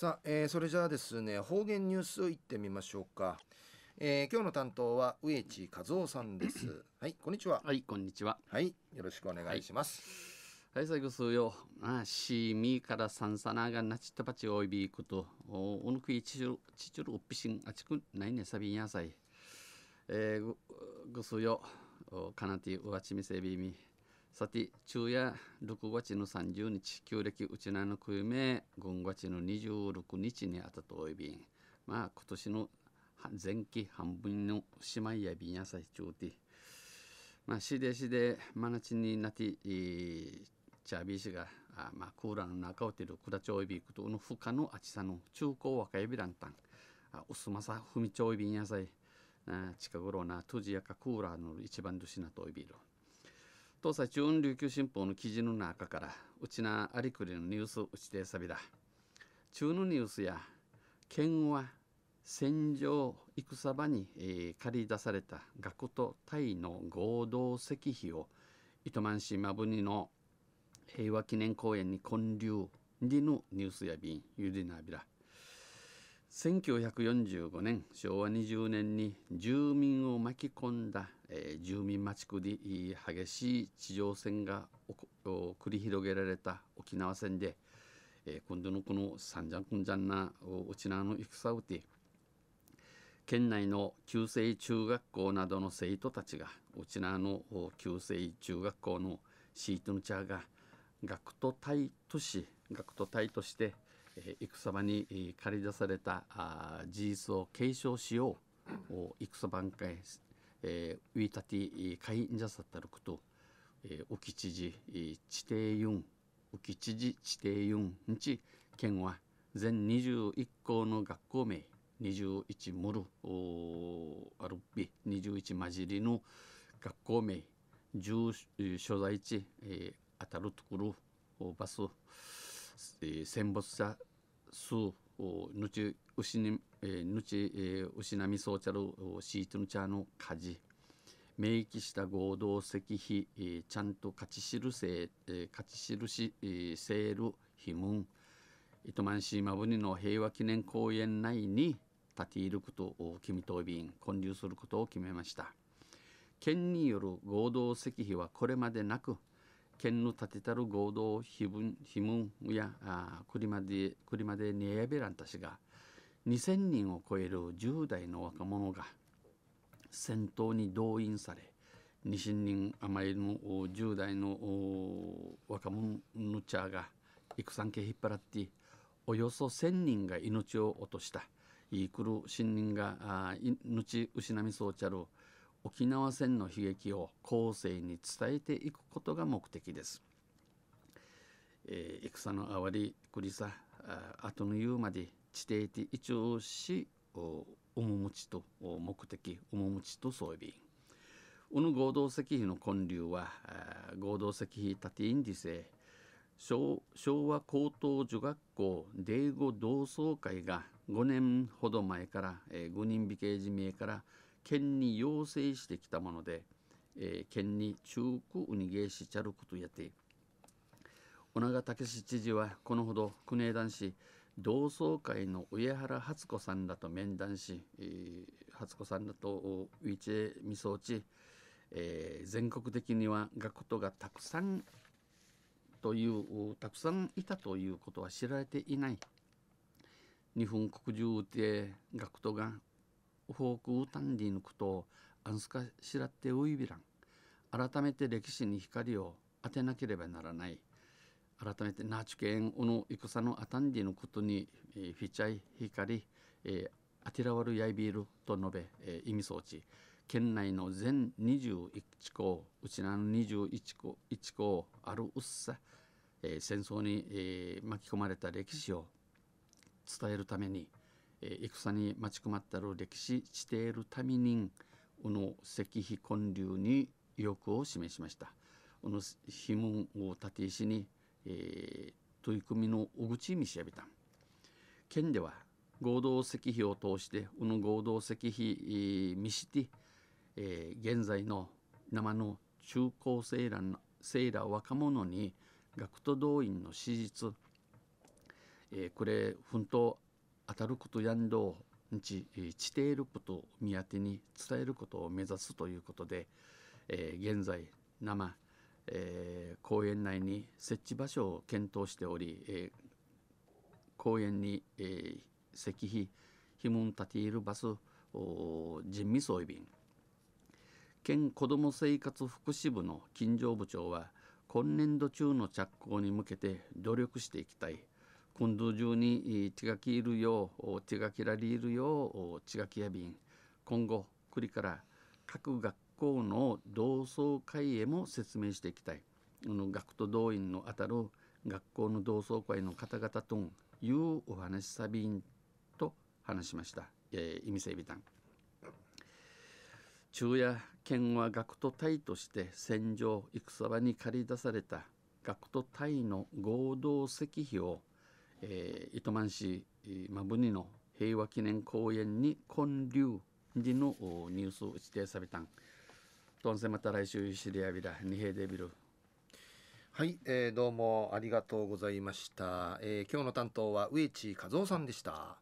さあ、えー、それじゃあですね方言ニュースをいってみましょうか、えー、今日の担当は上地和夫さんです はいこんにちははいこんにちははいよろしくお願いします、はい、はい、最後そうよあしみからさんさながなちったばちおいびいことおおぬくいちちるちちるおっぴしんあちくないねさびんやさいえー、ごそうよかなてうわちみせびみさて、昼夜6月の30日、旧暦うちなのくゆめ、5月の26日にあたといびん。まあ、今年の前期半分の姉妹やびんやさいちょうて。まあ、しでしで、まなちになて、チャビー氏が、あまあ、クーラーの中をてるくだちょいびくとのふかのあちさの中高若いびらんたん。あ、おすまさふみちょいびんやさい。近頃な、とじやかクーラーの一番どしなといびる。当社中央琉球新報の記事の中からうちなありくりのニュースうちでさびだ中のニュースや県は戦場戦場に、えー、借り出された学とタイの合同石碑を糸満市馬文の平和記念公園に建立りぬニュースや便ゆりなびら1945年昭和20年に住民を巻き込んだ、えー、住民町区で激しい地上戦が繰り広げられた沖縄戦で、えー、今度のこの三ンジんンクンな沖縄の戦をて県内の旧制中学校などの生徒たちが沖縄の旧制中学校のシートのチャーが学徒隊都市学徒隊として、戦場に駆り出された事実を継承しようお戦番会、えー、ウィタティ会員じゃさったること、えー、知事地底4おき知事地底4日県は全21校の学校名21モルアルピ21混じりの学校名住所在地、えー、当たるところバス、えー、戦没者 su nuci usinim nuci usinami の o c h a r 明記した合同石碑、えー、ちゃんと勝ち知るせ、い、えー、勝ち知るし、えー、セール碑文糸満市マブニの平和記念公園内に立て入ることを君と便建立することを決めました県による合同石碑はこれまでなく県の立てたる合同碑文碑文やあクリマデクリマデネヤベランたちが2,000人を超える10代の若者が戦闘に動員され2,000人余りの10代の若者のチャーが戦家引っ張らっておよそ1,000人が命を落としたイークル新人が命失みそうちゃる沖縄戦の悲劇を後世に伝えていくことが目的です。えー、戦のあわりくりさ後のうまで地底地一応しおもちと目的おもちと装備うぬ合同石碑の建立は合同石碑建てインディセ昭和高等女学校米語同窓会が5年ほど前から、えー、5人美形寺名から県に要請してきたもので、えー、県に中国にニゲーシチャルとやって小長武知事はこのほど国枝男子同窓会の上原初子さんらと面談し、えー、初子さんらとウィチェミソーチ、えー、全国的には学徒がたくさんというたくさんいたということは知られていない日本国中で学徒がフォークウタンディのことをアンスカシラテウイビラン改めて歴史に光を当てなければならない改めてナチュケンオの戦のアタンディのことに、えー、フィチャイ光、えー、アティラワルヤイビールと述べ、えー、意味装置県内の全21校うちなの21校 ,1 校あるうっさ、えー、戦争に、えー、巻き込まれた歴史を伝えるために戦に待ち困ったる歴史地いる民人この石碑建立に意欲を示しましたこの碑文を立て石に、えー、取り組みの小口見しやびた県では合同石碑を通してこの合同石碑見して、えー、現在の生の中高生ら生ら若者に学徒動員の史実、えー、これ奮闘当たることやんどう日地いること見当てに伝えることを目指すということで、えー、現在生、えー、公園内に設置場所を検討しており、えー、公園に、えー、石碑ひもんたているバス人味装備便県子ども生活福祉部の金城部長は今年度中の着工に向けて努力していきたい今度中に手書きいるよう手書きられるよう手書きやびん今後国から各学校の同窓会へも説明していきたいあの学徒動員のあたる学校の同窓会の方々というお話さびんと話しました。え意味整備団中夜県は学徒隊として戦場戦場に駆り出された学徒隊の合同石碑をえー、糸満市摩文仁の平和記念公園に建立時のニュースを指定されたん。どうせまた来週知り合いだ、二平デビル。はい、えー、どうもありがとうございました。えー、今日の担当は植地和夫さんでした。